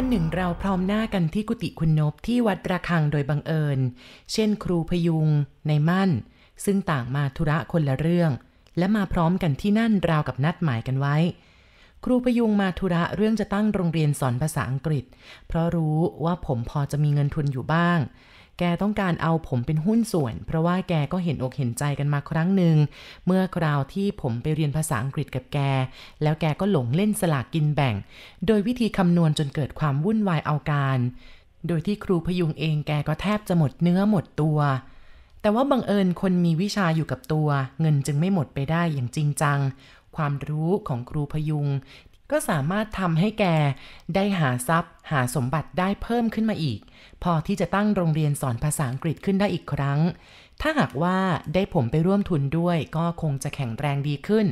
วันหนึ่งเราพร้อมหน้ากันที่กุฏิคุณนบที่วัดระฆังโดยบังเอิญ เช่น ครูพยุงในมั่น ซึ่งต่างมาธุระคนละเรื่อง และมาพร้อมกันที่นั่นราวกับนัดหมายกันไว้ ครูพยุงมาธุระเรื่องจะตั้งโรงเรียนสอนภาษาอังกฤษ เพราะรู้ว่าผมพอจะมีเงินทุนอยู่บ้างแกต้องการเอาผมเป็นหุ้นส่วน เพราะว่าแกก็เห็นอกเห็นใจกันมาครั้งหนึ่ง เมื่อคราวที่ผมไปเรียนภาษาอังกฤษกับแก แล้วแกก็หลงเล่นสลากกินแบ่ง โดยวิธีคำนวณจนเกิดความวุ่นวายเอาการ โดยที่ครูพยุงเองแกก็แทบจะหมดเนื้อหมดตัว แต่ว่าบังเอิญคนมีวิชาอยู่กับตัว เงินจึงไม่หมดไปได้อย่างจริงจังความรู้ของครูพยุงก็สามารถทำให้แกได้หาทรัพย์ หาสมบัติได้เพิ่มขึ้นมาอีก พอที่จะตั้งโรงเรียนสอนภาษาอังกฤษขึ้นได้อีกครั้ง ถ้าหากว่าได้ผมไปร่วมทุนด้วยก็คงจะแข็งแรงดีขึ้น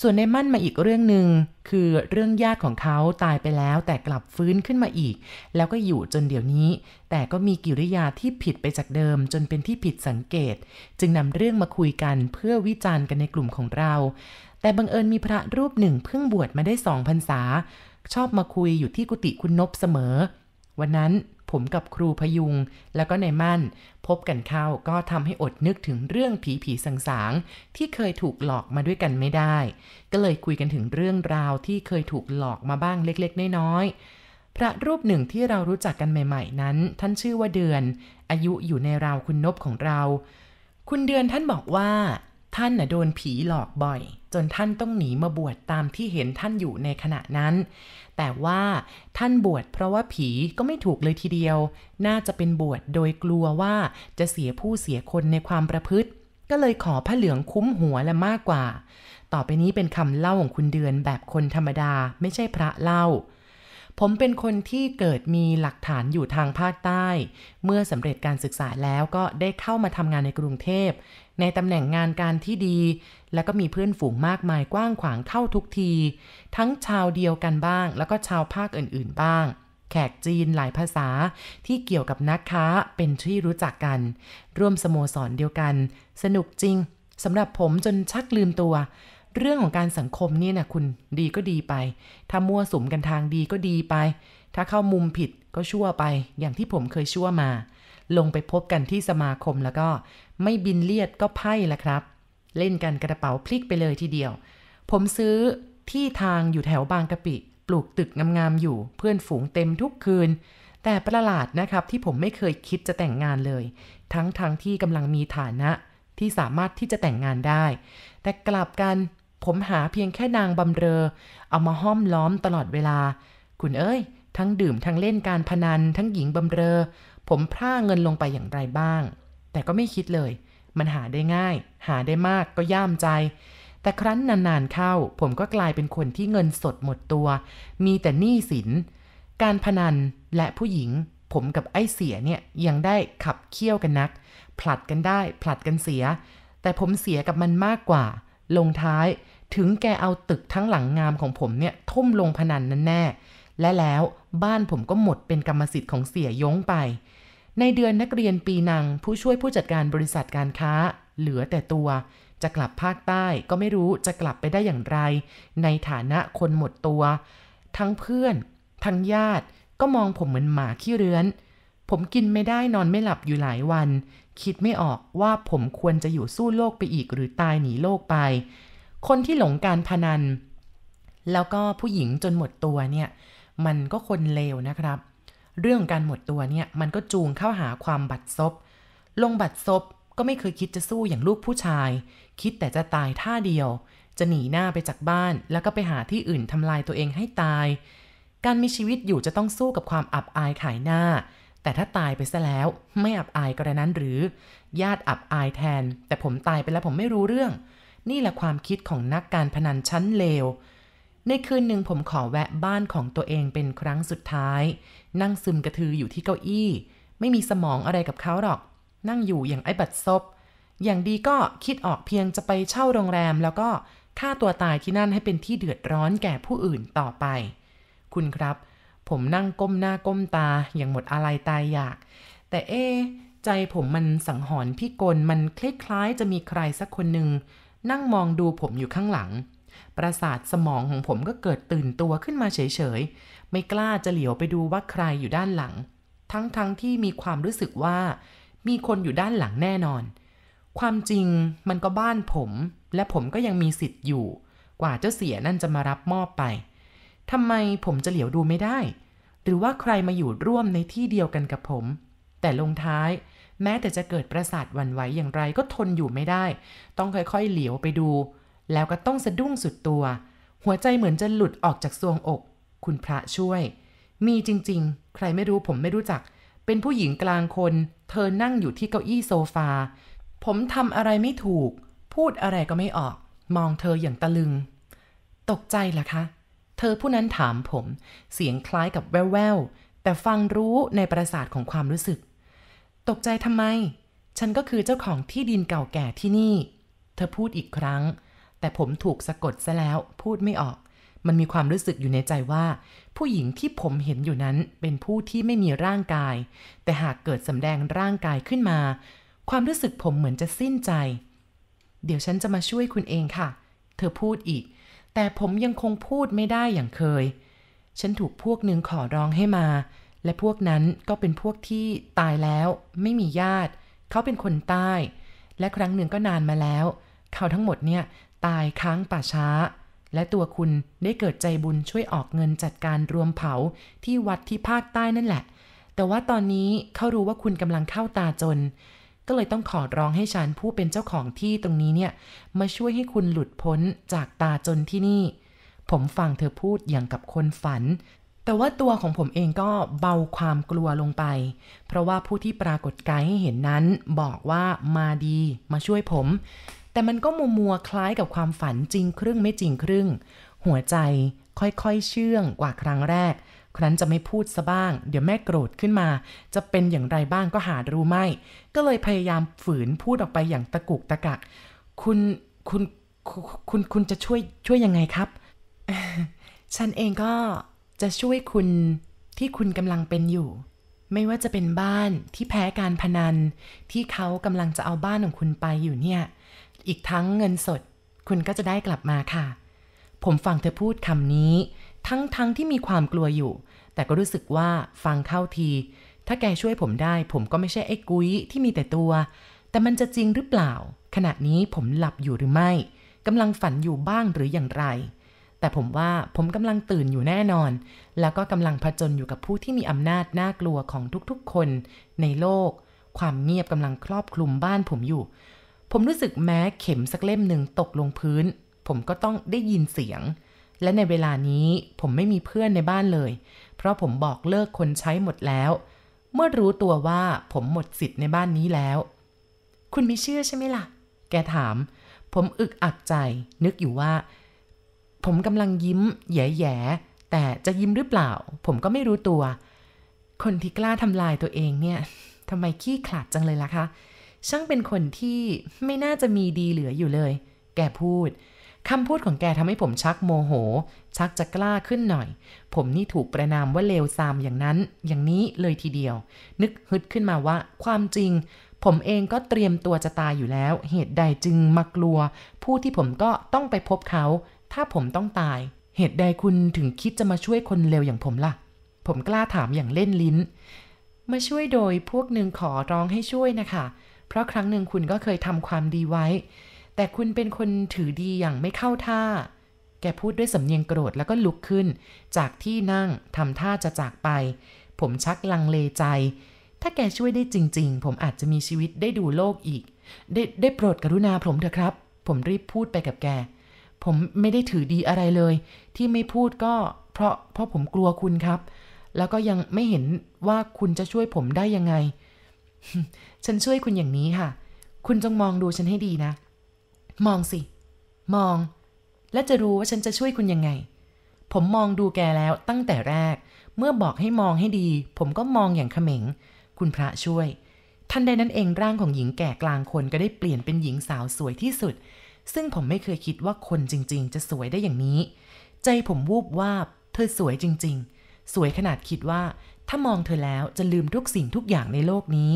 ส่วนในมั่นมาอีกเรื่องหนึ่งคือเรื่องญาติของเขาตายไปแล้วแต่กลับฟื้นขึ้นมาอีก แล้วก็อยู่จนเดี๋ยวนี้ แต่ก็มีกิริยาที่ผิดไปจากเดิมจนเป็นที่ผิดสังเกต จึงนำเรื่องมาคุยกันเพื่อวิจารณ์กันในกลุ่มของเราแต่บังเอิญมีพระรูปหนึ่งเพิ่งบวชมาได้สองพรรษา ชอบมาคุยอยู่ที่กุฏิคุณนบเสมอ วันนั้นผมกับครูพยุงแล้วก็นายมั่น พบกันเข้าก็ทำให้อดนึกถึงเรื่องผีผีสังสางที่เคยถูกหลอกมาด้วยกันไม่ได้ ก็เลยคุยกันถึงเรื่องราวที่เคยถูกหลอกมาบ้างเล็กๆน้อยๆพระรูปหนึ่งที่เรารู้จักกันใหม่ ๆ นั้น ท่านชื่อว่าเดือน อายุอยู่ในราวคุณนบของเรา คุณเดือนท่านบอกว่าท่านน่ะโดนผีหลอกบ่อยจนท่านต้องหนีมาบวชตามที่เห็นท่านอยู่ในขณะนั้น แต่ว่าท่านบวชเพราะว่าผีก็ไม่ถูกเลยทีเดียว น่าจะเป็นบวชโดยกลัวว่าจะเสียผู้เสียคนในความประพฤติ ก็เลยขอผ้าเหลืองคุ้มหัวและมากกว่า ต่อไปนี้เป็นคำเล่าของคุณเดือนแบบคนธรรมดาไม่ใช่พระเล่า ผมเป็นคนที่เกิดมีหลักฐานอยู่ทางภาคใต้ เมื่อสำเร็จการศึกษาแล้วก็ได้เข้ามาทำงานในกรุงเทพในตำแหน่งงานการที่ดีและก็มีเพื่อนฝูงมากมายกว้างขวางเท่าทุกที ทั้งชาวเดียวกันบ้างแล้วก็ชาวภาคอื่นๆบ้าง แขกจีนหลายภาษาที่เกี่ยวกับนักค้าเป็นที่รู้จักกัน ร่วมสโมสรเดียวกัน สนุกจริงสำหรับผมจนชักลืมตัว เรื่องของการสังคมนี่นะคุณดีก็ดีไป ถ้ามั่วสุมกันทางดีก็ดีไป ถ้าเข้ามุมผิดก็ชั่วไปอย่างที่ผมเคยชั่วมาลงไปพบกันที่สมาคมแล้วก็ไม่บินเลียดก็ไพ่ละครับ เล่นกันกระเป๋าพลิกไปเลยทีเดียว ผมซื้อที่ทางอยู่แถวบางกะปิปลูกตึกงามๆอยู่ เพื่อนฝูงเต็มทุกคืน แต่ประหลาดนะครับที่ผมไม่เคยคิดจะแต่งงานเลย ทั้งทางที่กำลังมีฐานะที่สามารถที่จะแต่งงานได้ แต่กลับกันผมหาเพียงแค่นางบำเรอ เอามาห้อมล้อมตลอดเวลา คุณเอ้ย ทั้งดื่มทั้งเล่นการพนัน ทั้งหญิงบำเรอผมพร่าเงินลงไปอย่างไรบ้าง แต่ก็ไม่คิดเลย มันหาได้ง่าย หาได้มากก็ย่ามใจ แต่ครั้นนานๆเข้าผมก็กลายเป็นคนที่เงินสดหมดตัว มีแต่หนี้สิน การพนันและผู้หญิง ผมกับไอ้เสียเนี่ยยังได้ขับเคี่ยวกันนักผลัดกันได้ ผลัดกันเสีย แต่ผมเสียกับมันมากกว่า ลงท้ายถึงแกเอาตึกทั้งหลังงามของผมเนี่ย ทุ่มลงพนันนั่นแน่ และแล้วบ้านผมก็หมดเป็นกรรมสิทธิ์ของเสียยงไปในเดือนนักเรียนปีนังผู้ช่วยผู้จัดการบริษัทการค้า เหลือแต่ตัว จะกลับภาคใต้ก็ไม่รู้จะกลับไปได้อย่างไร ในฐานะคนหมดตัว ทั้งเพื่อนทั้งญาติก็มองผมเหมือนหมาขี้เรื้อน ผมกินไม่ได้นอนไม่หลับอยู่หลายวัน คิดไม่ออกว่าผมควรจะอยู่สู้โลกไปอีกหรือตายหนีโลกไป คนที่หลงการพนัน แล้วก็ผู้หญิงจนหมดตัวเนี่ย มันก็คนเลวนะครับเรื่องการหมดตัวเนี่ยมันก็จูงเข้าหาความบัดซบ ลงบัดซบก็ไม่เคยคิดจะสู้อย่างลูกผู้ชาย คิดแต่จะตายท่าเดียว จะหนีหน้าไปจากบ้านแล้วก็ไปหาที่อื่นทำลายตัวเองให้ตาย การมีชีวิตอยู่จะต้องสู้กับความอับอายขายหน้า แต่ถ้าตายไปซะแล้ว ไม่อับอายกระนั้นหรือ ญาติอับอายแทน แต่ผมตายไปแล้วผมไม่รู้เรื่อง นี่แหละความคิดของนักการพนันชั้นเลวในคืนหนึ่งผมขอแวะบ้านของตัวเองเป็นครั้งสุดท้าย นั่งซึมกระทืออยู่ที่เก้าอี้ ไม่มีสมองอะไรกับเขาหรอก นั่งอยู่อย่างไอ้บัดซบอย่างดีก็คิดออกเพียงจะไปเช่าโรงแรม แล้วก็ฆ่าตัวตายที่นั่นให้เป็นที่เดือดร้อนแก่ผู้อื่นต่อไป คุณครับ ผมนั่งก้มหน้าก้มตาอย่างหมดอะไรตายอยาก แต่เอ ใจผมมันสังหรณ์พี่กลมันคล้ายๆจะมีใครสักคนหนึ่งนั่งมองดูผมอยู่ข้างหลังประสาทสมองของผมก็เกิดตื่นตัวขึ้นมาเฉยๆ ไม่กล้าจะเหลียวไปดูว่าใครอยู่ด้านหลัง ทั้งๆทที่มีความรู้สึกว่ามีคนอยู่ด้านหลังแน่นอน ความจริงมันก็บ้านผมและผมก็ยังมีสิทธิ์อยู่ กว่าเจ้าเสียนั่นจะมารับมอบไป ทำไมผมจะเหลียวดูไม่ได้ หรือว่าใครมาอยู่ร่วมในที่เดียวกันกับผม แต่ลงท้ายแม้แต่จะเกิดประสาทวันไหวอย่างไรก็ทนอยู่ไม่ได้ ต้องค่อยๆ เหลียวไปดูแล้วก็ต้องสะดุ้งสุดตัว หัวใจเหมือนจะหลุดออกจากทรวงอก คุณพระช่วย มีจริงๆ ใครไม่รู้ผมไม่รู้จัก เป็นผู้หญิงกลางคน เธอนั่งอยู่ที่เก้าอี้โซฟา ผมทำอะไรไม่ถูก พูดอะไรก็ไม่ออก มองเธออย่างตะลึง ตกใจล่ะคะ เธอผู้นั้นถามผม เสียงคล้ายกับแวววแต่ฟังรู้ในประสาทของความรู้สึก ตกใจทำไม ฉันก็คือเจ้าของที่ดินเก่าแก่ที่นี่ เธอพูดอีกครั้งแต่ผมถูกสะกดซะแล้วพูดไม่ออก มันมีความรู้สึกอยู่ในใจว่า ผู้หญิงที่ผมเห็นอยู่นั้นเป็นผู้ที่ไม่มีร่างกาย แต่หากเกิดสำแดงร่างกายขึ้นมา ความรู้สึกผมเหมือนจะสิ้นใจ เดี๋ยวฉันจะมาช่วยคุณเองค่ะ เธอพูดอีก แต่ผมยังคงพูดไม่ได้อย่างเคย ฉันถูกพวกหนึ่งขอร้องให้มา และพวกนั้นก็เป็นพวกที่ตายแล้ว ไม่มีญาติ เขาเป็นคนใต้ และครั้งหนึ่งก็นานมาแล้วเขาทั้งหมดเนี่ยตายค้างป่าช้า และตัวคุณได้เกิดใจบุญช่วยออกเงินจัดการรวมเผาที่วัดที่ภาคใต้นั่นแหละ แต่ว่าตอนนี้เขารู้ว่าคุณกำลังเข้าตาจน ก็เลยต้องขอร้องให้ฉันผู้เป็นเจ้าของที่ตรงนี้เนี่ยมาช่วยให้คุณหลุดพ้นจากตาจนที่นี่ ผมฟังเธอพูดอย่างกับคนฝัน แต่ว่าตัวของผมเองก็เบาความกลัวลงไป เพราะว่าผู้ที่ปรากฏกายให้เห็นนั้นบอกว่ามาดีมาช่วยผมแต่มันก็มัวมัวคล้ายกับความฝันจริงครึ่ง ไม่จริงครึ่ง หัวใจค่อย ๆ เชื่องกว่าครั้งแรก ครั้นจะไม่พูดซะบ้าง เดี๋ยวแม่โกรธขึ้นมา จะเป็นอย่างไรบ้าง ก็หารู้ไม่ ก็เลยพยายามฝืนพูดออกไปอย่างตะกุกตะกัก คุณคุณคุณคุณจะช่วยช่วยยังไงครับ ฉันเองก็จะช่วยคุณที่คุณกำลังเป็นอยู่ ไม่ว่าจะเป็นบ้านที่แพ้การพนัน ที่เขากำลังจะเอาบ้านของคุณไปอยู่เนี่ยอีกทั้งเงินสด คุณก็จะได้กลับมาค่ะ ผมฟังเธอพูดคำนี้ ทั้งทั้งที่มีความกลัวอยู่ แต่ก็รู้สึกว่าฟังเข้าที ถ้าแกช่วยผมได้ ผมก็ไม่ใช่ไอ้กุ้ยที่มีแต่ตัว แต่มันจะจริงหรือเปล่า ขณะนี้ผมหลับอยู่หรือไม่กำลังฝันอยู่บ้างหรืออย่างไร แต่ผมว่าผมกำลังตื่นอยู่แน่นอน แล้วก็กำลังผจญอยู่กับผู้ที่มีอำนาจน่ากลัวของทุกๆคน ในโลก ความเงียบกำลังครอบคลุมบ้านผมอยู่ผมรู้สึกแม้เข็มสักเล่มหนึ่งตกลงพื้น ผมก็ต้องได้ยินเสียง และในเวลานี้ผมไม่มีเพื่อนในบ้านเลย เพราะผมบอกเลิกคนใช้หมดแล้ว เมื่อรู้ตัวว่าผมหมดสิทธิ์ในบ้านนี้แล้ว คุณไม่เชื่อใช่ไหมละ่ะ แกถาม ผมอึกอักใจนึกอยู่ว่า ผมกำลังยิ้มแย่ๆแต่จะยิ้มหรือเปล่า ผมก็ไม่รู้ตัว คนที่กล้าทำลายตัวเองเนี่ยทำไมขี้ขลาดจังเลยล่ะคะช่างเป็นคนที่ไม่น่าจะมีดีเหลืออยู่เลย แกพูด คำพูดของแกทำให้ผมชักโมโห ชักจะกล้าขึ้นหน่อย ผมนี่ถูกประนามว่าเลวซามอย่างนั้น อย่างนี้เลยทีเดียว นึกฮึดขึ้นมาว่า ความจริง ผมเองก็เตรียมตัวจะตายอยู่แล้ว เหตุใดจึงมากลัว ผู้ที่ผมก็ต้องไปพบเขา ถ้าผมต้องตาย เหตุใดคุณถึงคิดจะมาช่วยคนเลวอย่างผมละ่ะ ผมกล้าถามอย่างเล่นลิ้น มาช่วยโดยพวกหนึ่งขอร้องให้ช่วยนะคะเพราะครั้งหนึ่งคุณก็เคยทำความดีไว้ แต่คุณเป็นคนถือดีอย่างไม่เข้าท่า แกพูดด้วยสำเนียงโกรธแล้วก็ลุกขึ้น จากที่นั่งทำท่าจะจากไป ผมชักลังเลใจ ถ้าแกช่วยได้จริง ๆ ผมอาจจะมีชีวิตได้ดูโลกอีก ได้ได้โปรดกรุณาผมเถอะครับ ผมรีบพูดไปกับแก ผมไม่ได้ถือดีอะไรเลย ที่ไม่พูดก็เพราะเพราะผมกลัวคุณครับ แล้วก็ยังไม่เห็นว่าคุณจะช่วยผมได้ยังไงฉันช่วยคุณอย่างนี้ค่ะ คุณจงมองดูฉันให้ดีนะ มองสิ มอง และจะรู้ว่าฉันจะช่วยคุณยังไง ผมมองดูแกแล้วตั้งแต่แรก เมื่อบอกให้มองให้ดี ผมก็มองอย่างเขม็ง คุณพระช่วย ทันใดนั้นเองร่างของหญิงแก่กลางคนก็ได้เปลี่ยนเป็นหญิงสาวสวยที่สุด ซึ่งผมไม่เคยคิดว่าคนจริง ๆ จะสวยได้อย่างนี้ ใจผมวูบวาบเธอสวยจริง ๆ สวยขนาดคิดว่าถ้ามองเธอแล้วจะลืมทุกสิ่งทุกอย่างในโลกนี้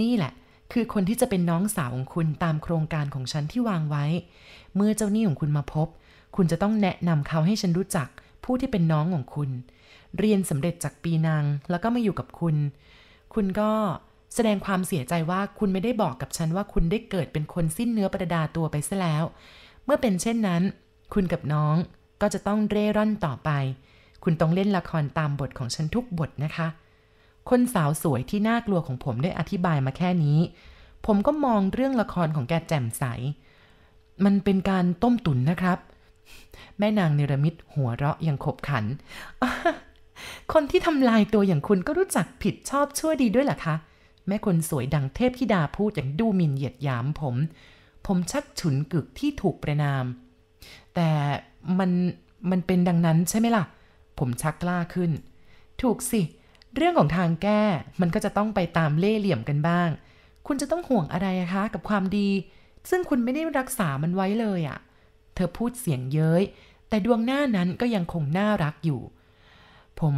นี่แหละ คือคนที่จะเป็นน้องสาวของคุณตามโครงการของฉันที่วางไว้ เมื่อเจ้านี่ของคุณมาพบ คุณจะต้องแนะนำเขาให้ฉันรู้จัก ผู้ที่เป็นน้องของคุณ เรียนสำเร็จจากปีนางแล้วก็มาอยู่กับคุณ คุณก็แสดงความเสียใจว่าคุณไม่ได้บอกกับฉัน ว่าคุณได้เกิดเป็นคนสิ้นเนื้อประดาตัวไปซะแล้ว เมื่อเป็นเช่นนั้น คุณกับน้องก็จะต้องเร่ร่อนต่อไปคุณต้องเล่นละครตามบทของฉันทุกบทนะคะ คนสาวสวยที่น่ากลัวของผมได้อธิบายมาแค่นี้ ผมก็มองเรื่องละครของแกแจ่มใส มันเป็นการต้มตุ๋นนะครับ แม่นางเนรมิตหัวเราะยังขบขัน คนที่ทำลายตัวอย่างคุณก็รู้จักผิดชอบชั่วดีด้วยหรอคะ แม่คนสวยดังเทพธิดาพูดอย่างดูหมิ่นเหยียดยามผม ผมชักฉุนกึกที่ถูกประนาม แต่มันมันเป็นดังนั้นใช่ไหมล่ะเผมชักกล้าขึ้น ถูกสิ เรื่องของทางแก้มันก็จะต้องไปตามเล่เหลี่ยมกันบ้าง คุณจะต้องห่วงอะไรคะ กับความดี ซึ่งคุณไม่ได้รักษามันไว้เลยอะ่ะ เธอพูดเสียงเย้ย แต่ดวงหน้านั้นก็ยังคงน่ารักอยู่ ผม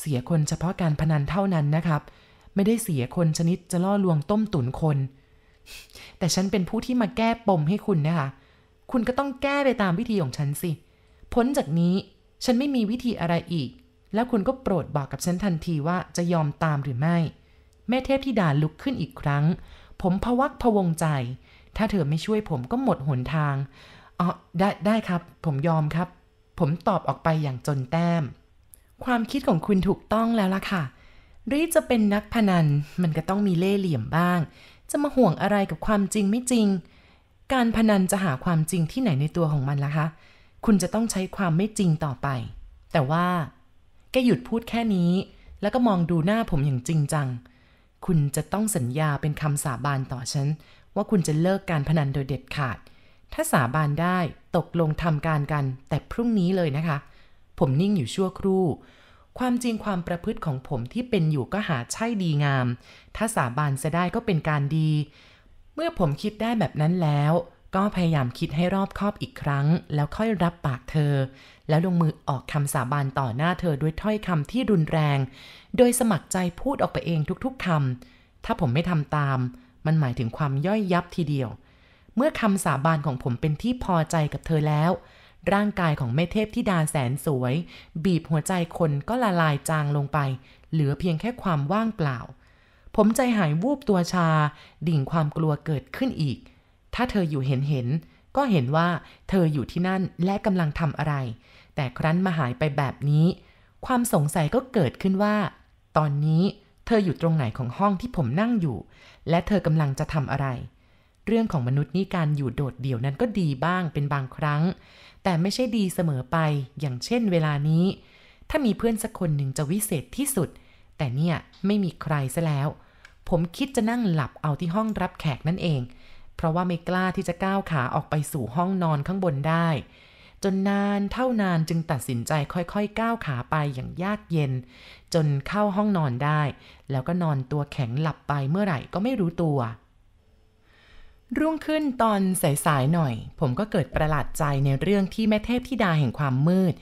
เสียคนเฉพาะการพนันเท่านั้นนะครับ ไม่ได้เสียคนชนิดจะล่อลวงต้มตุ๋นคน แต่ฉันเป็นผู้ที่มาแก้ปมให้คุณนะคะ คุณก็ต้องแก้ไปตามวิธีของฉันสิ พ้นจากนี้ฉันไม่มีวิธีอะไรอีก แล้วคุณก็โปรดบอกกับฉันทันทีว่าจะยอมตามหรือไม่ แม่เทพธิดาลุกขึ้นอีกครั้ง ผมพวักพวงใจ ถ้าเธอไม่ช่วยผมก็หมดหนทางอ๋อได้ได้ครับ ผมยอมครับ ผมตอบออกไปอย่างจนแต้ม ความคิดของคุณถูกต้องแล้วล่ะค่ะรีจะเป็นนักพนันมันก็ต้องมีเล่ห์เหลี่ยมบ้าง จะมาห่วงอะไรกับความจริงไม่จริง การพนันจะหาความจริงที่ไหนในตัวของมันล่ะคะคุณจะต้องใช้ความไม่จริงต่อไป แต่ว่า แกหยุดพูดแค่นี้ แล้วก็มองดูหน้าผมอย่างจริงจัง คุณจะต้องสัญญาเป็นคำสาบานต่อฉัน ว่าคุณจะเลิกการพนันโดยเด็ดขาด ถ้าสาบานได้ ตกลงทำการกันแต่พรุ่งนี้เลยนะคะ ผมนิ่งอยู่ชั่วครู่ ความจริงความประพฤติของผมที่เป็นอยู่ก็หาใช่ดีงาม ถ้าสาบานจะได้ก็เป็นการดี เมื่อผมคิดได้แบบนั้นแล้วก็พยายามคิดให้รอบคอบอีกครั้ง แล้วค่อยรับปากเธอ แล้วลงมือออกคำสาบานต่อหน้าเธอด้วยถ้อยคำที่รุนแรง โดยสมัครใจพูดออกไปเองทุกๆคำ ถ้าผมไม่ทำตาม มันหมายถึงความย่อยยับทีเดียว เมื่อคำสาบานของผมเป็นที่พอใจกับเธอแล้ว ร่างกายของแม่เทพีิดาแสนสวย บีบหัวใจคนก็ละลายจางลงไปเหลือเพียงแค่ความว่างเปล่าผมใจหายวูบตัวชา ดิ่งความกลัวเกิดขึ้นอีกถ้าเธออยู่เห็นเห็นก็เห็นว่าเธออยู่ที่นั่นและกำลังทำอะไร แต่ครั้นมาหายไปแบบนี้ ความสงสัยก็เกิดขึ้นว่า ตอนนี้เธออยู่ตรงไหนของห้องที่ผมนั่งอยู่ และเธอกำลังจะทำอะไร เรื่องของมนุษย์นี่การอยู่โดดเดี่ยวนั้นก็ดีบ้างเป็นบางครั้ง แต่ไม่ใช่ดีเสมอไปอย่างเช่นเวลานี้ ถ้ามีเพื่อนสักคนหนึ่งจะวิเศษที่สุด แต่เนี่ยไม่มีใครซะแล้ว ผมคิดจะนั่งหลับเอาที่ห้องรับแขกนั่นเองเพราะว่าไม่กล้าที่จะก้าวขาออกไปสู่ห้องนอนข้างบนได้ จนนานเท่านานจึงตัดสินใจค่อยๆก้าวขาไปอย่างยากเย็น จนเข้าห้องนอนได้ แล้วก็นอนตัวแข็งหลับไปเมื่อไหร่ก็ไม่รู้ตัวรุ่งขึ้นตอนสายๆหน่อย ผมก็เกิดประหลาดใจในเรื่องที่แม่เทพธิดาแห่งความมืด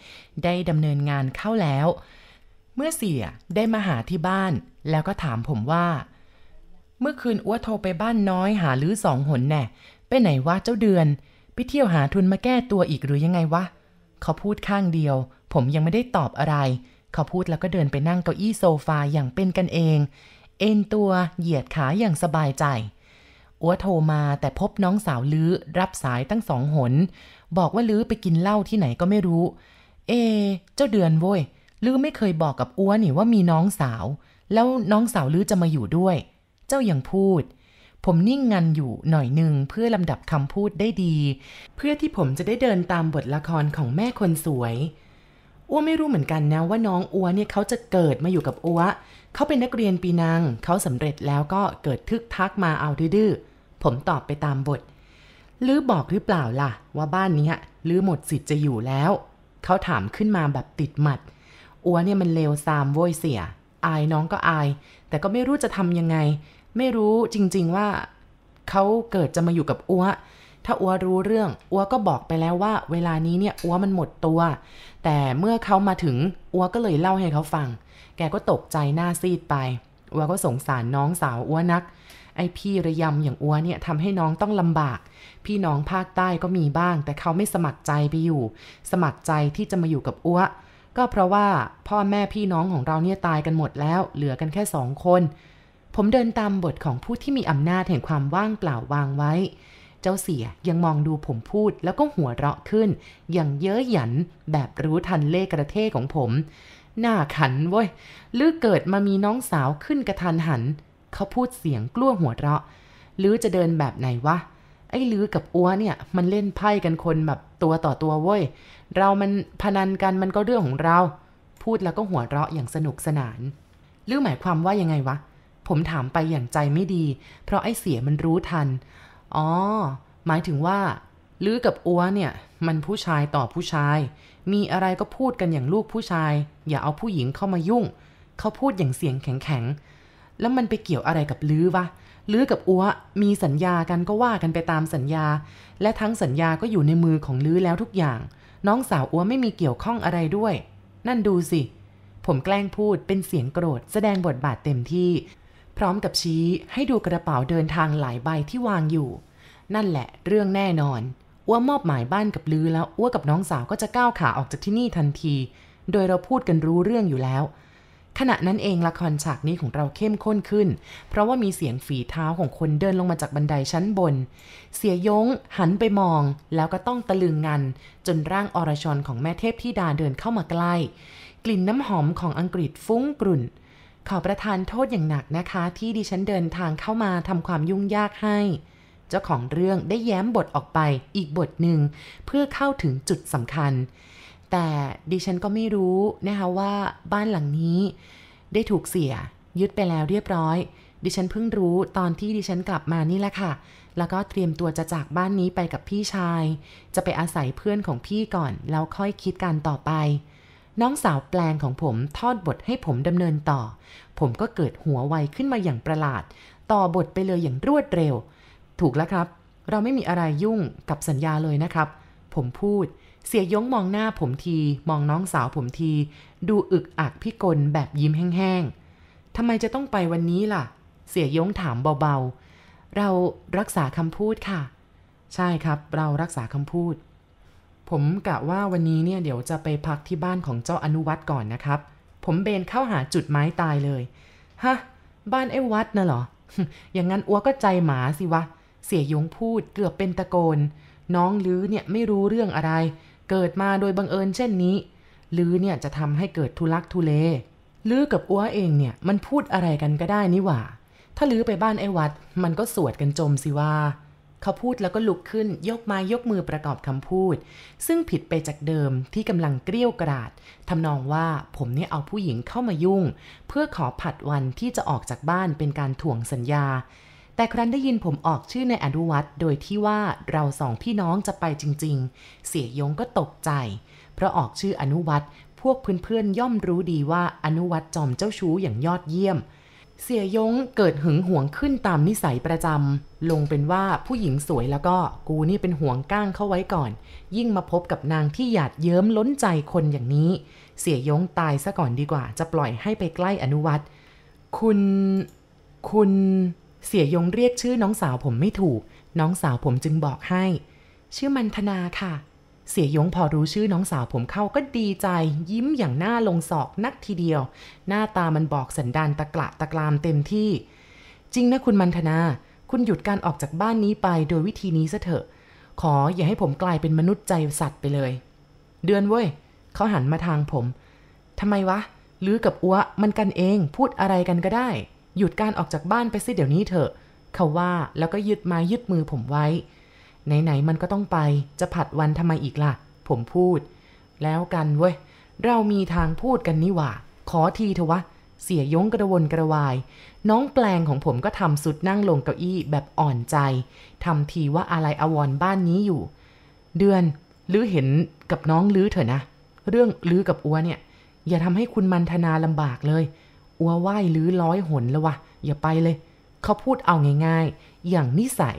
ได้ดำเนินงานเข้าแล้ว เมื่อเสียได้มาหาที่บ้าน แล้วก็ถามผมว่าเมื่อคืนอ้วโทรไปบ้านน้อยหาลือสองหนแน่ไปไหนวะเจ้าเดือนไปเที่ยวหาทุนมาแก้ตัวอีกหรือยังไงวะ เขาพูดข้างเดียว ผมยังไม่ได้ตอบอะไรเขาพูดแล้วก็เดินไปนั่งเก้าอี้โซฟาอย่างเป็นกันเอง เอนตัวเหยียดขาอย่างสบายใจ อัวโทรมาแต่พบน้องสาวลือ้อรับสายตั้งสองหน บอกว่าลื้อไปกินเหล้าที่ไหนก็ไม่รู้ เอ เจ้าเดือนโว้ยลื้อไม่เคยบอกกับอัวนี่ว่า มีน้องสาว แล้วน้องสาวลื้อจะมาอยู่ด้วยเจ้ายังพูด ผมนิ่งงันอยู่หน่อยหนึ่งเพื่อลำดับคำพูดได้ดี เพื่อที่ผมจะได้เดินตามบทละครของแม่คนสวยอ้วไม่รู้เหมือนกันนะว่าน้องอ้วเนี่ยเขาจะเกิดมาอยู่กับอ้วเขาเป็นนักเรียนปีนังเขาสำเร็จแล้วก็เกิดทึกทักมาเอาดื้อผมตอบไปตามบทลือบอกหรือเปล่าล่ะ ว่าบ้านนี้ลือหมดสิทธิ์จะอยู่แล้ว เขาถามขึ้นมาแบบติดหมัดอัวเนี่ยมันเลวซามโวยเสีย อายน้องก็อาย แต่ก็ไม่รู้จะทำยังไงไม่รู้จริงๆว่าเขาเกิดจะมาอยู่กับอัวถ้าอัวรู้เรื่อง อัวก็บอกไปแล้วว่า เวลานี้เนี่ยอัวมันหมดตัว แต่เมื่อเขามาถึงอัวก็เลยเล่าให้เขาฟัง แกก็ตกใจหน้าซีดไป อัวก็สงสารน้องสาวอัวนักไอพี่ระยำอย่างอัวเนี่ยทำให้น้องต้องลำบาก พี่น้องภาคใต้ก็มีบ้าง แต่เขาไม่สมัครใจไปอยู่ สมัครใจที่จะมาอยู่กับอัวก็เพราะว่าพ่อแม่พี่น้องของเราเนี่ยตายกันหมดแล้ว เหลือกันแค่สองคนผมเดินตามบทของผู้ที่มีอำนาจแห่งความว่างเปล่าวางไว้ เจ้าเสียยังมองดูผมพูดแล้วก็หัวเราะขึ้น อย่างเย้ยหยันแบบรู้ทันเล่กระเท่ของผม หน้าขันเว้ยลือเกิดมามีน้องสาวขึ้นกระทันหัน เขาพูดเสียงกลั้วหัวเราะ ลือจะเดินแบบไหนวะ ไอ้ลือกับอัวเนี่ย มันเล่นไพ่กันคนแบบตัวต่อตัวเว้ย เรามันพนันกันมันก็เรื่องของเรา พูดแล้วก็หัวเราะอย่างสนุกสนานลือหมายความว่ายังไงวะผมถามไปอย่างใจไม่ดี เพราะไอ้เสียมันรู้ทัน อ๋อ หมายถึงว่าลือกับอัวเนี่ย มันผู้ชายต่อผู้ชาย มีอะไรก็พูดกันอย่างลูกผู้ชาย อย่าเอาผู้หญิงเข้ามายุ่ง เขาพูดอย่างเสียงแข็งๆ แล้วมันไปเกี่ยวอะไรกับลือวะลือกับอัวมีสัญญากันก็ว่ากันไปตามสัญญา และทั้งสัญญาก็อยู่ในมือของลือแล้วทุกอย่าง น้องสาวอัวไม่มีเกี่ยวข้องอะไรด้วย นั่นดูสิ ผมแกล้งพูดเป็นเสียงโกรธ แสดงบทบาทเต็มที่พร้อมกับชี้ให้ดูกระเป๋าเดินทางหลายใบที่วางอยู่ นั่นแหละเรื่องแน่นอนอ้วมอบหมายบ้านกับลือ แล้วอ้วกับน้องสาวก็จะก้าวขาออกจากที่นี่ทันที โดยเราพูดกันรู้เรื่องอยู่แล้ว ขณะนั้นเองละครฉากนี้ของเราเข้มข้นขึ้น เพราะว่ามีเสียงฝีเท้าของคนเดินลงมาจากบันไดชั้นบน เสียยง หันไปมอง แล้วก็ต้องตะลึงงันจนร่างอรชรของแม่เทพธิดาเดินเข้ามาใกล้ กลิ่นน้ำหอมของอังกฤษฟุ้งกรุ่นขอประทานโทษอย่างหนักนะคะ ที่ดิฉันเดินทางเข้ามาทำความยุ่งยากให้ เจ้าของเรื่องได้แย้มบทออกไปอีกบทหนึ่งเพื่อเข้าถึงจุดสำคัญ แต่ดิฉันก็ไม่รู้นะคะว่า บ้านหลังนี้ได้ถูกเสียยึดไปแล้วเรียบร้อย ดิฉันเพิ่งรู้ตอนที่ดิฉันกลับมานี่แหละค่ะ แล้วก็เตรียมตัวจะจากบ้านนี้ไปกับพี่ชาย จะไปอาศัยเพื่อนของพี่ก่อน แล้วค่อยคิดการต่อไปน้องสาวแปลงของผมทอดบทให้ผมดำเนินต่อ ผมก็เกิดหัวไวขึ้นมาอย่างประหลาด ต่อบทไปเลยอย่างรวดเร็ว ถูกแล้วครับ เราไม่มีอะไรยุ่งกับสัญญาเลยนะครับ ผมพูด เสียยงมองหน้าผมที มองน้องสาวผมที ดูอึกอักพิกลแบบยิ้มแห้งๆ ทำไมจะต้องไปวันนี้ล่ะ เสียยงถามเบาๆ เรารักษาคำพูดค่ะ ใช่ครับ เรารักษาคำพูดผมกะว่าวันนี้เนี่ยเดี๋ยวจะไปพักที่บ้านของเจ้าอนุวัตก่อนนะครับ ผมเบนเข้าหาจุดไม้ตายเลย ฮะ บ้านไอ้วัดน่ะเหรอ อย่างนั้นอัวก็ใจหมาสิวะ เสียยงพูดเกือบเป็นตะโกน น้องลือเนี่ยไม่รู้เรื่องอะไร เกิดมาโดยบังเอิญเช่นนี้ ลือเนี่ยจะทำให้เกิดทุลักทุเล ลือกับอัวเองเนี่ยมันพูดอะไรกันก็ได้นี่หว่าถ้าลือไปบ้านไอ้วัดมันก็สวดกันจมสิว่าเขาพูดแล้วก็ลุกขึ้นยกไม้ยกมือประกอบคำพูด ซึ่งผิดไปจากเดิมที่กำลังเกลี้ยกราดทำนองว่าผมเนี่ยเอาผู้หญิงเข้ามายุ่ง เพื่อขอผัดวันที่จะออกจากบ้านเป็นการถ่วงสัญญา แต่ครั้นได้ยินผมออกชื่อในอนุวัตรโดยที่ว่าเราสองพี่น้องจะไปจริง ๆ เสียยงก็ตกใจ เพราะออกชื่ออนุวัตรพวกเพื่อนๆย่อมรู้ดีว่าอนุวัตรจอมเจ้าชู้อย่างยอดเยี่ยมเเสียยงเกิดหึงหวงขึ้นตามนิสัยประจำ ลงเป็นว่าผู้หญิงสวยแล้วก็กูนี่เป็นห่วงก้างเข้าไว้ก่อน ยิ่งมาพบกับนางที่หยาดเยิ้มล้นใจคนอย่างนี้ เสียยงตายซะก่อนดีกว่า จะปล่อยให้ไปใกล้อนุวัต คุณคุณเสียยงเรียกชื่อน้องสาวผมไม่ถูก น้องสาวผมจึงบอกให้ ชื่อมันธนาค่ะเสียยงพอรู้ชื่อน้องสาวผมเข้าก็ดีใจ ยิ้มอย่างหน้าลงศอกนักทีเดียว หน้าตามันบอกสันดานตะกละตะกรามเต็มที่ จริงนะคุณมันธนา คุณหยุดการออกจากบ้านนี้ไปโดยวิธีนี้ซะเถอะขออย่าให้ผมกลายเป็นมนุษย์ใจสัตว์ไปเลย เดือนเว้ย เขาหันมาทางผมทำไมวะหรือกับอัวมันกันเองพูดอะไรกันก็ได้ หยุดการออกจากบ้านไปสิเดี๋ยวนี้เถอะ เขาว่าแล้วก็ยึดมายึดมือผมไว้ไหน ๆ มันก็ต้องไป จะผัดวันทำไมอีกล่ะ ผมพูด แล้วกันเว้ย เรามีทางพูดกันนี่หว่า ขอทีเถอะวะ เสียยงกระวนกระวาย น้องแปลงของผมก็ทำสุดนั่งลงเก้าอี้แบบอ่อนใจ ทำทีว่าอะไรอวรบ้านนี้อยู่ เดือนหรือเห็นกับน้องลือเถอะนะ เรื่องลือกับอัวเนี่ย อย่าทำให้คุณมันธนาลำบากเลย อัวไหว้ลือร้อยหนแล้ววะ อย่าไปเลย เขาพูดเอาง่ายๆ อย่างนิสัย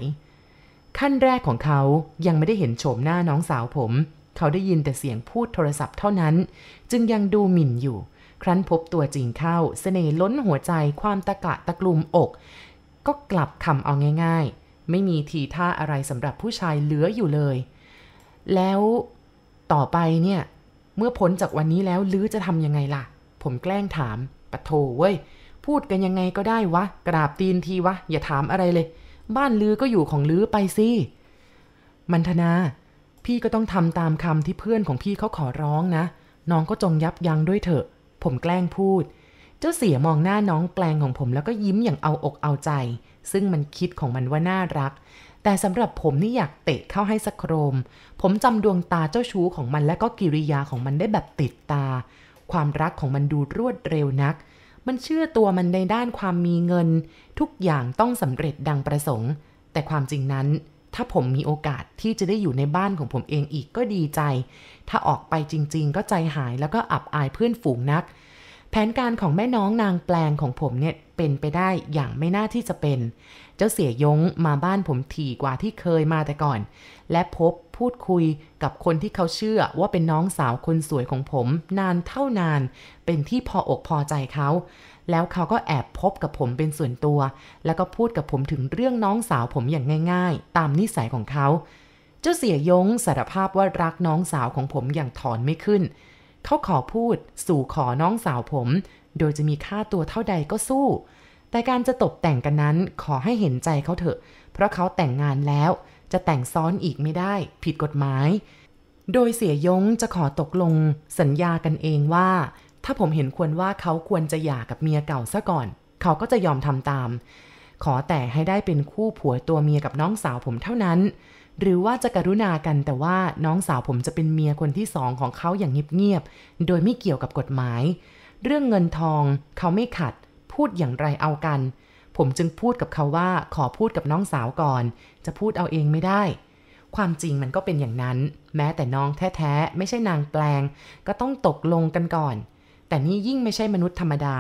ขั้นแรกของเขายังไม่ได้เห็นโฉมหน้าน้องสาวผม เขาได้ยินแต่เสียงพูดโทรศัพท์เท่านั้น จึงยังดูหมิ่นอยู่ ครั้นพบตัวจริงเข้าสเสน่ห์ล้นหัวใจความตะกะตะกลุมอก ก็กลับคำเอาง่ายๆ ไม่มีทีท่าอะไรสำหรับผู้ชายเหลืออยู่เลย แล้วต่อไปเนี่ย เมื่อพ้นจากวันนี้แล้วลือจะทำยังไงล่ะ ผมแกล้งถามปะโทเว้ยพูดกันยังไงก็ได้วะ กราบตีนทีวะอย่าถามอะไรเลยบ้านลือก็อยู่ของลือ ไปสิมันธนาพี่ก็ต้องทำตามคำที่เพื่อนของพี่เขาขอร้องนะ น้องก็จงยับยั้งด้วยเถอะ ผมแกล้งพูด เจ้าเสียมองหน้าน้องแปลงของผมแล้วก็ยิ้มอย่างเอาอกเอาใจ ซึ่งมันคิดของมันว่าน่ารัก แต่สำหรับผมนี่อยากเตะเข้าให้สโครม ผมจำดวงตาเจ้าชู้ของมันและก็กิริยาของมันได้แบบติดตา ความรักของมันดูรวดเร็วนักมันเชื่อตัวมันในด้านความมีเงิน ทุกอย่างต้องสำเร็จดังประสงค์ แต่ความจริงนั้น ถ้าผมมีโอกาสที่จะได้อยู่ในบ้านของผมเองอีกก็ดีใจ ถ้าออกไปจริง ๆ ก็ใจหายแล้วก็อับอายเพื่อนฝูงนักแผนการของแม่น้องนางแปลงของผมเนี่ยเป็นไปได้อย่างไม่น่าที่จะเป็น เจ้าเสียยงมาบ้านผมถี่กว่าที่เคยมาแต่ก่อน และพบพูดคุยกับคนที่เขาเชื่อว่าเป็นน้องสาวคนสวยของผม นานเท่านาน เป็นที่พออกพอใจเขา แล้วเขาก็แอบพบกับผมเป็นส่วนตัว แล้วก็พูดกับผมถึงเรื่องน้องสาวผมอย่างง่าย ๆ ตามนิสัยของเขา เจ้าเสียยงสารภาพว่ารักน้องสาวของผมอย่างถอนไม่ขึ้นเขาขอพูดสู่ขอน้องสาวผม โดยจะมีค่าตัวเท่าใดก็สู้ แต่การจะตบแต่งกันนั้นขอให้เห็นใจเขาเถอะ เพราะเขาแต่งงานแล้วจะแต่งซ้อนอีกไม่ได้ ผิดกฎหมายโดยเสียยงจะขอตกลงสัญญากันเองว่า ถ้าผมเห็นควรว่าเขาควรจะหย่ากับเมียเก่าซะก่อน เขาก็จะยอมทำตาม ขอแต่ให้ได้เป็นคู่ผัวตัวเมียกับน้องสาวผมเท่านั้นหรือว่าจะกรุณากันแต่ว่าน้องสาวผมจะเป็นเมียคนที่สองของเขาอย่างเงียบ ๆ โดยไม่เกี่ยวกับกฎหมาย เรื่องเงินทอง เขาไม่ขัด พูดอย่างไรเอากัน ผมจึงพูดกับเขาว่าขอพูดกับน้องสาวก่อน จะพูดเอาเองไม่ได้ ความจริงมันก็เป็นอย่างนั้น แม้แต่น้องแท้ ๆ ไม่ใช่นางแปลง ก็ต้องตกลงกันก่อน แต่นี่ยิ่งไม่ใช่มนุษย์ธรรมดา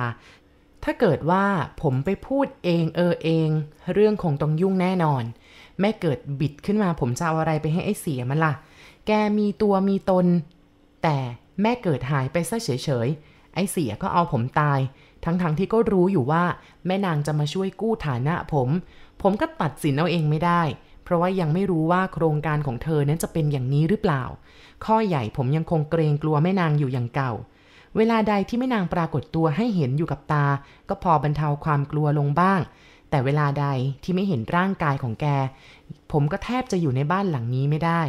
ถ้าเกิดว่าผมไปพูดเองเออเอง เรื่องคงต้องยุ่งแน่นอนแม่เกิดบิดขึ้นมาผมจะเอาอะไรไปให้ไอ้เสียมันละ่ะ แกมีตัวมีตน แต่แม่เกิดหายไปซะเฉยเฉยไอ้เสียก็เอาผมตาย ทั้งๆทที่ก็รู้อยู่ว่าแม่นางจะมาช่วยกู้ฐานะผม ผมก็ตัดสินเอาเองไม่ได้ เพราะว่ายังไม่รู้ว่าโครงการของเธอนั้นจะเป็นอย่างนี้หรือเปล่า ข้อใหญ่ผมยังคงเกรงกลัวแม่นางอยู่อย่างเก่า เวลาใดที่แม่นางปรากฏตัวให้เห็นอยู่กับตา ก็พอบรรเทาความกลัวลงบ้างแต่เวลาใดที่ไม่เห็นร่างกายของแก ผมก็แทบจะอยู่ในบ้านหลังนี้ไม่ได้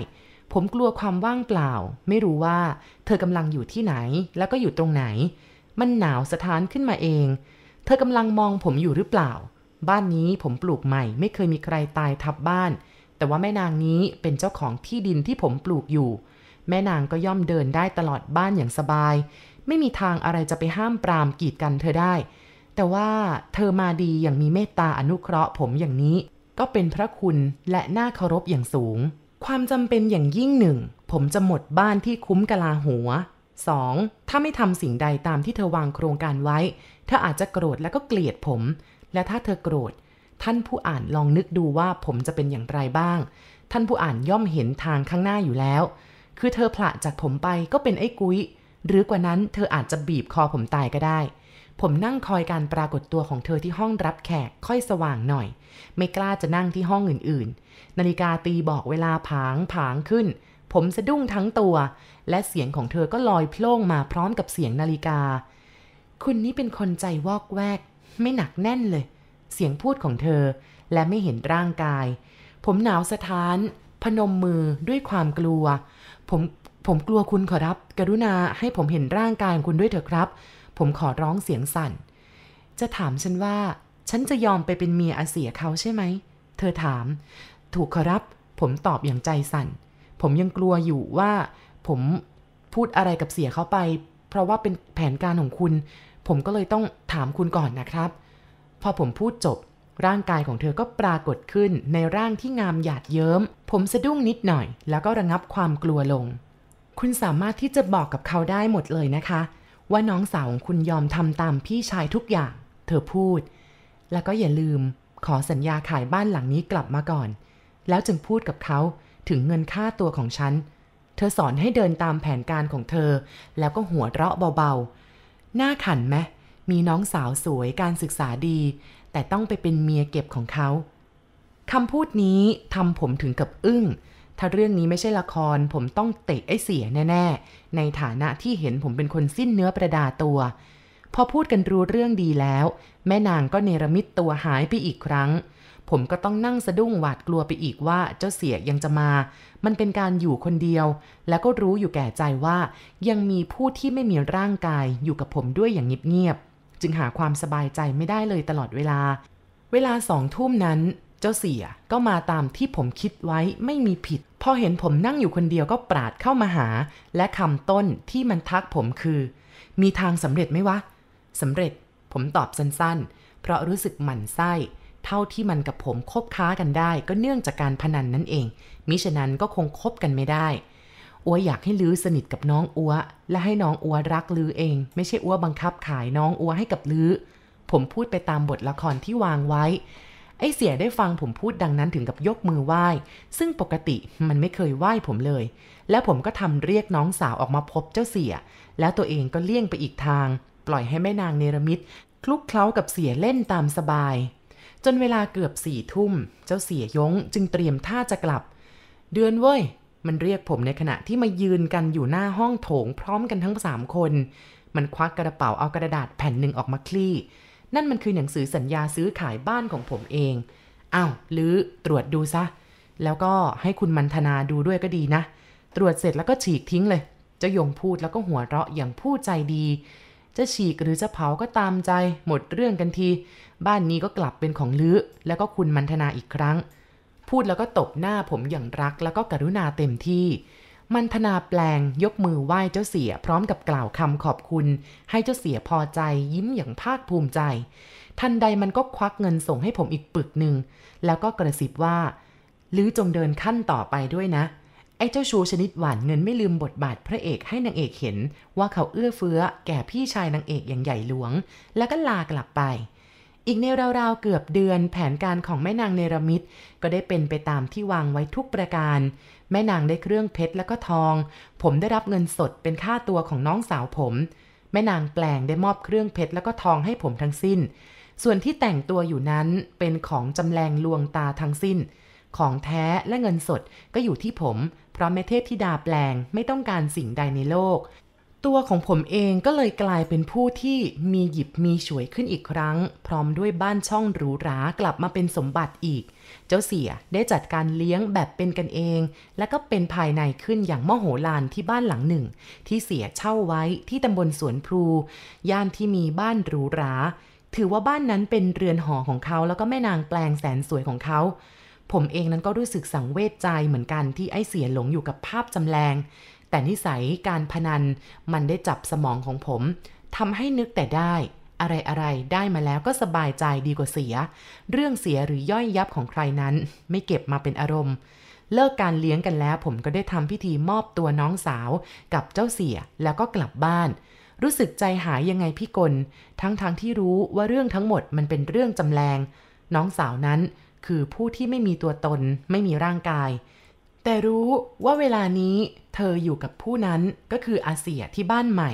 ผมกลัวความว่างเปล่า ไม่รู้ว่าเธอกำลังอยู่ที่ไหน แล้วก็อยู่ตรงไหน มันหนาวสะท้านขึ้นมาเอง เธอกำลังมองผมอยู่หรือเปล่า บ้านนี้ผมปลูกใหม่ ไม่เคยมีใครตายทับบ้าน แต่ว่าแม่นางนี้เป็นเจ้าของที่ดินที่ผมปลูกอยู่ แม่นางก็ย่อมเดินได้ตลอดบ้านอย่างสบาย ไม่มีทางอะไรจะไปห้ามปรามกีดกันเธอได้แต่ว่าเธอมาดีอย่างมีเมตตาอนุเคราะห์ผมอย่างนี้ ก็เป็นพระคุณและน่าเคารพอย่างสูง ความจำเป็นอย่างยิ่งหนึ่งผมจะหมดบ้านที่คุ้มกะลาหัว 2. ถ้าไม่ทำสิ่งใดตามที่เธอวางโครงการไว้ เธออาจจะโกรธแล้วก็เกลียดผม และถ้าเธอโกรธ ท่านผู้อ่านลองนึกดูว่าผมจะเป็นอย่างไรบ้าง ท่านผู้อ่านย่อมเห็นทางข้างหน้าอยู่แล้ว คือเธอผละจากผมไปก็เป็นไอ้กุ้ยหรือกว่านั้นเธออาจจะบีบคอผมตายก็ได้ผมนั่งคอยการปรากฏตัวของเธอที่ห้องรับแขกค่อยสว่างหน่อย ไม่กล้าจะนั่งที่ห้องอื่นๆ นาฬิกาตีบอกเวลาผางผางขึ้น ผมสะดุ้งทั้งตัว และเสียงของเธอก็ลอยโพล่งมาพร้อมกับเสียงนาฬิกา คุณนี่เป็นคนใจวอกแวก ไม่หนักแน่นเลย เสียงพูดของเธอ และไม่เห็นร่างกาย ผมหนาวสะท้าน พนมมือด้วยความกลัว ผมผมกลัวคุณขอรับ กรุณาให้ผมเห็นร่างกายของคุณด้วยเถอะครับผมขอร้องเสียงสั่น จะถามฉันว่าฉันจะยอมไปเป็นเมียอาเสียเขาใช่ไหม เธอถาม ถูกขอรับ ผมตอบอย่างใจสั่น ผมยังกลัวอยู่ว่าผมพูดอะไรกับเสียเขาไป เพราะว่าเป็นแผนการของคุณ ผมก็เลยต้องถามคุณก่อนนะครับ พอผมพูดจบ ร่างกายของเธอ ก็ปรากฏขึ้นในร่างที่งามหยาดเยิ้ม ผมสะดุ้งนิดหน่อย แล้วก็ระงับความกลัวลง คุณสามารถที่จะบอกกับเขาได้หมดเลยนะคะว่าน้องสาวของคุณยอมทำตามพี่ชายทุกอย่าง เธอพูด แล้วก็อย่าลืมขอสัญญาขายบ้านหลังนี้กลับมาก่อน แล้วจึงพูดกับเขาถึงเงินค่าตัวของฉัน เธอสอนให้เดินตามแผนการของเธอ แล้วก็หัวเราะเบาๆหน้าขันไหมมีน้องสาวสวยการศึกษาดี แต่ต้องไปเป็นเมียเก็บของเขา คำพูดนี้ทำผมถึงกับอึง้งถ้าเรื่องนี้ไม่ใช่ละคร ผมต้องเตะไอ้เสียแน่ๆ ในฐานะที่เห็นผมเป็นคนสิ้นเนื้อประดาตัว พอพูดกันรู้เรื่องดีแล้ว แม่นางก็เนรมิตตัวหายไปอีกครั้ง ผมก็ต้องนั่งสะดุ้งหวาดกลัวไปอีกว่าเจ้าเสียยังจะมา มันเป็นการอยู่คนเดียว แล้วก็รู้อยู่แก่ใจว่ายังมีผู้ที่ไม่มีร่างกายอยู่กับผมด้วยอย่างเงียบๆจึงหาความสบายใจไม่ได้เลยตลอดเวลา เวลาสองทุ่มนั้นเจ้าเสียก็มาตามที่ผมคิดไว้ไม่มีผิดพอเห็นผมนั่งอยู่คนเดียวก็ปราดเข้ามาหา และคำต้นที่มันทักผมคือ มีทางสำเร็จไหมวะสำเร็จผมตอบสั้นๆ เพราะรู้สึกหมั่นไส้ เท่าที่มันกับผมคบค้ากันได้ ก็เนื่องจากการพนันนั่นเอง มิฉะนั้นก็คงคบกันไม่ได้ อัวอยากให้ลือสนิทกับน้องอัวและให้น้องอัวรักลือเอง ไม่ใช่อัวบังคับขายน้องอัวให้กับลือผมพูดไปตามบทละครที่วางไว้ไอเสียได้ฟังผมพูดดังนั้นถึงกับยกมือไหว้ ซึ่งปกติมันไม่เคยไหว้ผมเลย แล้วผมก็ทำเรียกน้องสาวออกมาพบเจ้าเสีย แล้วตัวเองก็เลี่ยงไปอีกทาง ปล่อยให้แม่นางเนรมิตคลุกเคล้ากับเสียเล่นตามสบาย จนเวลาเกือบสี่ทุ่มเจ้าเสียยง จึงเตรียมท่าจะกลับ เดือนเว้ยมันเรียกผมในขณะที่มายืนกันอยู่หน้าห้องโถง พร้อมกันทั้งสามคนมันควักกระเป๋าเอากระดาษแผ่นหนึ่งออกมาคลี่นั่นมันคือหนังสือสัญญาซื้อขายบ้านของผมเอง เอา้าวหรือตรวจดูซะ แล้วก็ให้คุณมันธนาดูด้วยก็ดีนะ ตรวจเสร็จแล้วก็ฉีกทิ้งเลย จะยงพูดแล้วก็หัวเราะอย่างผู้ใจดี จะฉีกหรือจะเผาก็ตามใจ หมดเรื่องกันที บ้านนี้ก็กลับเป็นของลื้อ แล้วก็คุณมันธนาอีกครั้ง พูดแล้วก็ตบหน้าผมอย่างรัก แล้วก็กรุณาเต็มที่มันธนาแปลง ยกมือไหว้เจ้าเสีย พร้อมกับกล่าวคำขอบคุณ ให้เจ้าเสียพอใจ ยิ้มอย่างภาคภูมิใจ ทันใดมันก็ควักเงินส่งให้ผมอีกปึกหนึ่ง แล้วก็กระซิบว่าลือจงเดินขั้นต่อไปด้วยนะ ไอ้เจ้าชูชนิดหวานเงินไม่ลืมบทบาทพระเอกให้นางเอกเห็น ว่าเขาเอื้อเฟื้อแก่พี่ชายนางเอกอย่างใหญ่หลวง แล้วก็ลากลับไปอีกในราวๆเกือบเดือนแผนการของแม่นางเนรมิตก็ได้เป็นไปตามที่วางไว้ทุกประการแม่นางได้เครื่องเพชรและก็ทอง ผมได้รับเงินสดเป็นค่าตัวของน้องสาวผมแม่นางแปลงได้มอบเครื่องเพชรและก็ทองให้ผมทั้งสิ้น ส่วนที่แต่งตัวอยู่นั้นเป็นของจำแรงลวงตาทั้งสิ้น ของแท้และเงินสดก็อยู่ที่ผม เพราะแม่เทพธิดาแปลงไม่ต้องการสิ่งใดในโลกตัวของผมเองก็เลยกลายเป็นผู้ที่มีหยิบมีฉวยขึ้นอีกครั้ง พร้อมด้วยบ้านช่องหรูหรา กลับมาเป็นสมบัติอีก เจ้าเสียได้จัดการเลี้ยงแบบเป็นกันเอง และก็เป็นภายในขึ้นอย่างมโหฬารที่บ้านหลังหนึ่ง ที่เสียเช่าไว้ที่ตำบลสวนพลูย่านที่มีบ้านหรูหรา ถือว่าบ้านนั้นเป็นเรือนหอของเขาแล้วก็แม่นางแปลงแสนสวยของเขา ผมเองนั้นก็รู้สึกสังเวชใจเหมือนกันที่ไอเสียหลงอยู่กับภาพจำแรงแต่นิสัยการพนันมันได้จับสมองของผมทำให้นึกแต่ได้ อะไรๆไได้มาแล้วก็สบายใจดีกว่าเสีย เรื่องเสียหรือย่อยยับของใครนั้น ไม่เก็บมาเป็นอารมณ์ เลิกการเลี้ยงกันแล้ว ผมก็ได้ทำพิธีมอบตัวน้องสาว กับเจ้าเสียแล้วก็กลับบ้าน รู้สึกใจหายยังไงพี่กนทั้งๆทที่รู้ว่าเรื่องทั้งหมดมันเป็นเรื่องจำแรงน้องสาวนั้น คือผู้ที่ไม่มีตัวตนไม่มีร่างกายแต่รู้ว่าเวลานี้เธออยู่กับผู้นั้นก็คืออาเสียที่บ้านใหม่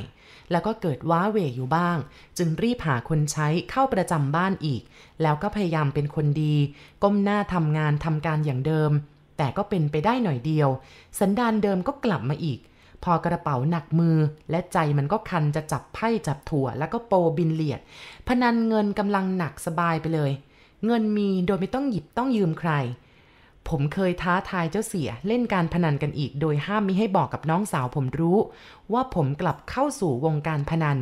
แล้วก็เกิดว้าเหวอยู่บ้าง จึงรีบหาคนใช้เข้าประจำบ้านอีก แล้วก็พยายามเป็นคนดีก้มหน้าทำงานทำการอย่างเดิม แต่ก็เป็นไปได้หน่อยเดียว สันดานเดิมก็กลับมาอีก พอกระเป๋าหนักมือ และใจมันก็คันจะจับไพ่จับถั่ว แล้วก็โปบินเลียดพนันเงินกำลังหนักสบายไปเลย เงินมีโดยไม่ต้องหยิบต้องยืมใครผมเคยท้าทายเจ้าเสียเล่นการพนันกันอีก โดยห้ามมิให้บอกกับน้องสาวผมรู้ว่าผมกลับเข้าสู่วงการพนัน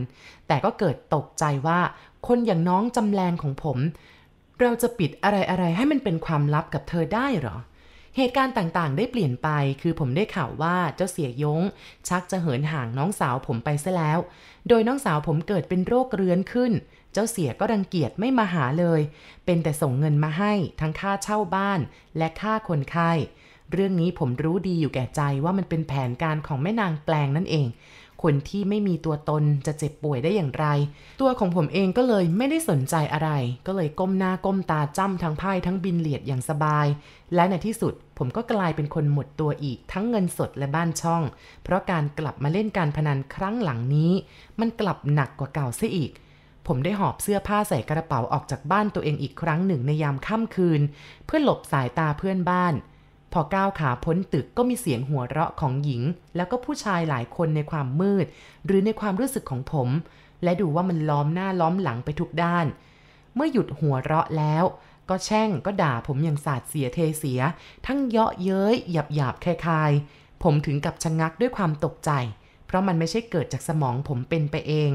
แต่ก็เกิดตกใจว่า คนอย่างน้องจำแรงของผม เราจะปิดอะไร ๆ ให้มันเป็นความลับกับเธอได้หรอ เหตุการณ์ต่างๆ ได้เปลี่ยนไป คือผมได้ข่าวว่าเจ้าเสียยงชักจะเหินห่างน้องสาวผมไปซะแล้ว โดยน้องสาวผมเกิดเป็นโรคเรื้อนขึ้นเจ้าเสียก็รังเกียจไม่มาหาเลย เป็นแต่ส่งเงินมาให้ ทั้งค่าเช่าบ้านและค่าคนไข้ เรื่องนี้ผมรู้ดีอยู่แก่ใจว่ามันเป็นแผนการของแม่นางแปลงนั่นเอง คนที่ไม่มีตัวตนจะเจ็บป่วยได้อย่างไร ตัวของผมเองก็เลยไม่ได้สนใจอะไร ก็เลยก้มหน้าก้มตาจ้ำทั้งไพ่ทั้งบินเหลียดอย่างสบาย และในที่สุดผมก็กลายเป็นคนหมดตัวอีก ทั้งเงินสดและบ้านช่อง เพราะการกลับมาเล่นการพนันครั้งหลังนี้ มันกลับหนักกว่าเก่าซะอีกผมได้หอบเสื้อผ้าใส่กระเป๋าออกจากบ้านตัวเองอีกครั้งหนึ่งในยามค่ำคืน เพื่อหลบสายตาเพื่อนบ้าน พอก้าวขาพ้นตึกก็มีเสียงหัวเราะของหญิงแล้วก็ผู้ชายหลายคนในความมืด หรือในความรู้สึกของผม และดูว่ามันล้อมหน้าล้อมหลังไปทุกด้าน เมื่อหยุดหัวเราะแล้วก็แช่งก็ด่าผมอย่างสาดเสียเทเสีย ทั้งเยาะเย้ยหยาบหยาบคลายๆ ผมถึงกับชะงักด้วยความตกใจ เพราะมันไม่ใช่เกิดจากสมองผมเป็นไปเอง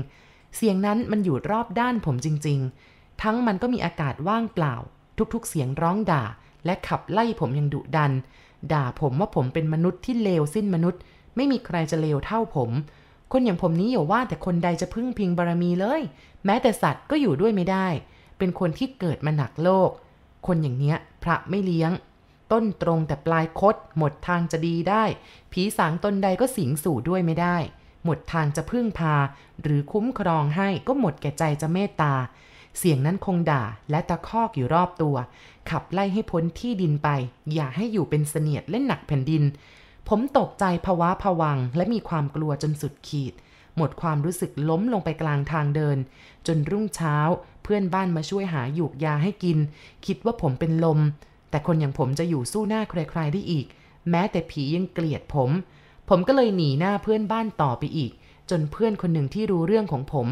เสียงนั้นมันอยู่รอบด้านผมจริงๆ ทั้งมันก็มีอากาศว่างเปล่า ทุกๆ เสียงร้องด่า และขับไล่ผมยังดุดัน ด่าผมว่าผมเป็นมนุษย์ที่เลวสิ้นมนุษย์ ไม่มีใครจะเลวเท่าผม คนอย่างผมนี้อย่าว่าแต่คนใดจะพึ่งพิงบารมีเลย แม้แต่สัตว์ก็อยู่ด้วยไม่ได้ เป็นคนที่เกิดมาหนักโลก คนอย่างเนี้ยพระไม่เลี้ยง ต้นตรงแต่ปลายคดหมดทางจะดีได้ ผีสางตนใดก็สิงสู่ด้วยไม่ได้หมดทางจะพึ่งพา หรือคุ้มครองให้ก็หมดแก่ใจจะเมตตา เสียงนั้นคงด่าและตะคอกอยู่รอบตัว ขับไล่ให้พ้นที่ดินไป อย่าให้อยู่เป็นเสนียดเล่นหนักแผ่นดิน ผมตกใจภวะผวังและมีความกลัวจนสุดขีด หมดความรู้สึกล้มลงไปกลางทางเดิน จนรุ่งเช้า เพื่อนบ้านมาช่วยหาหยูกยาให้กิน คิดว่าผมเป็นลม แต่คนอย่างผมจะอยู่สู้หน้าใครๆได้อีก แม้แต่ผียังเกลียดผมผมก็เลยหนีหน้าเพื่อนบ้านต่อไปอีกจนเพื่อนคนหนึ่งที่รู้เรื่องของผม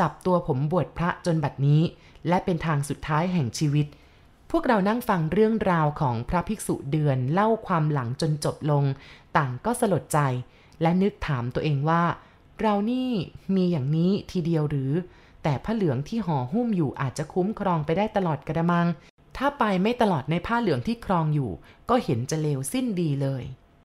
จับตัวผมบวชพระจนบัดนี้และเป็นทางสุดท้ายแห่งชีวิต พวกเรานั่งฟังเรื่องราวของพระภิกษุเดือนเล่าความหลังจนจบลง ต่างก็สลดใจ และนึกถามตัวเองว่า เรานี่มีอย่างนี้ทีเดียวหรือ แต่ผ้าเหลืองที่ห่อหุ้มอยู่อาจจะคุ้มครองไปได้ตลอดกระมัง ถ้าไปไม่ตลอดในผ้าเหลืองที่ครองอยู่ ก็เห็นจะเลวสิ้นดีเลย